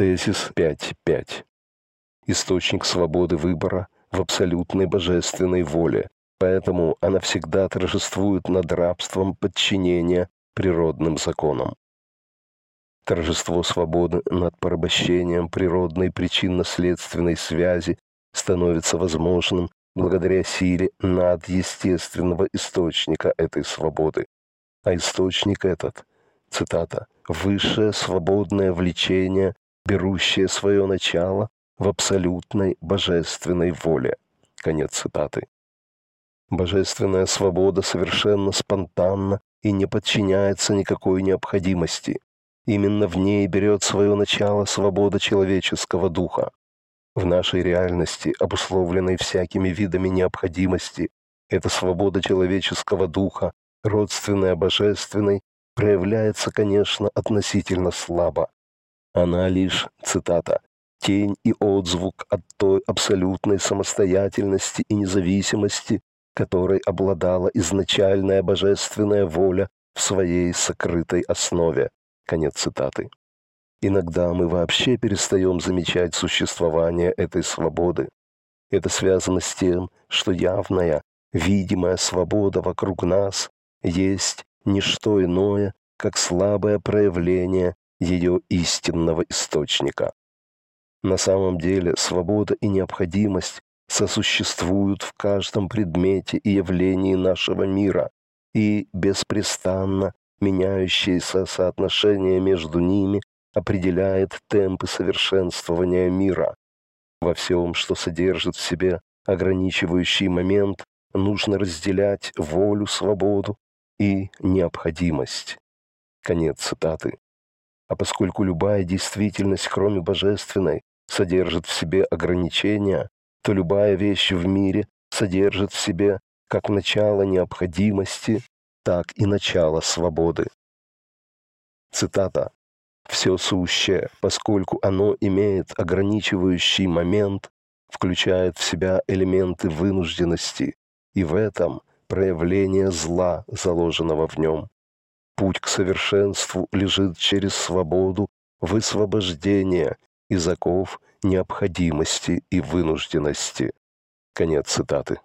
Тезис 5.5. Источник свободы выбора в абсолютной божественной воле, поэтому она всегда торжествует над рабством подчинения природным законам. Торжество свободы над порабощением природной причинно-следственной связи становится возможным благодаря силе над естественного источника этой свободы. А источник этот, цитата, «высшее свободное влечение берущее свое начало в абсолютной божественной воле. Конец цитаты. Божественная свобода совершенно спонтанна и не подчиняется никакой необходимости. Именно в ней берет свое начало свобода человеческого духа. В нашей реальности, обусловленной всякими видами необходимости, эта свобода человеческого духа, родственная божественной, проявляется, конечно, относительно слабо. Она лишь, цитата, «тень и отзвук от той абсолютной самостоятельности и независимости, которой обладала изначальная божественная воля в своей сокрытой основе». Конец цитаты. Иногда мы вообще перестаем замечать существование этой свободы. Это связано с тем, что явная, видимая свобода вокруг нас есть не что иное, как слабое проявление ее истинного источника. На самом деле свобода и необходимость сосуществуют в каждом предмете и явлении нашего мира, и беспрестанно меняющееся соотношение между ними определяет темпы совершенствования мира. Во всем, что содержит в себе ограничивающий момент, нужно разделять волю, свободу и необходимость. Конец цитаты. А поскольку любая действительность, кроме божественной, содержит в себе ограничения, то любая вещь в мире содержит в себе как начало необходимости, так и начало свободы. Цитата. «Все сущее, поскольку оно имеет ограничивающий момент, включает в себя элементы вынужденности, и в этом проявление зла, заложенного в нем. Путь к совершенству лежит через свободу, высвобождение из оков необходимости и вынужденности. Конец цитаты.